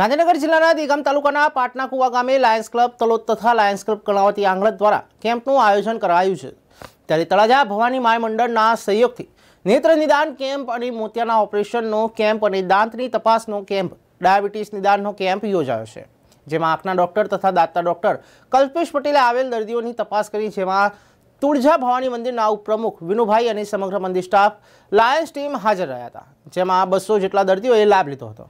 ગાંધીનગર જિલ્લાના દેગામ તાલુકાના પાટના કુવા ગામે લાયન્સ ક્લબ તલોદ તથા લાયન્સ ક્લબ કર્ણાવતી આંગળત દ્વારા કેમ્પનું આયોજન કરાયું છે ત્યારે તળાજા ભવાની માય મંડળના સહયોગથી નેત્ર નિદાન કેમ્પ અને મોતિયાના ઓપરેશનનો કેમ્પ અને દાંતની તપાસનો કેમ્પ ડાયાબિટીસ નિદાનનો કેમ્પ યોજાયો છે જેમાં આંખના ડૉક્ટર તથા દાંતના ડૉક્ટર કલ્પેશ પટેલે આવેલ દર્દીઓની તપાસ કરી જેમાં તુળજા ભવાની મંદિરના ઉપપ્રમુખ વિનુભાઈ અને સમગ્ર મંદિર સ્ટાફ લાયન્સ ટીમ હાજર રહ્યા હતા જેમાં બસો જેટલા દર્દીઓએ લાભ લીધો હતો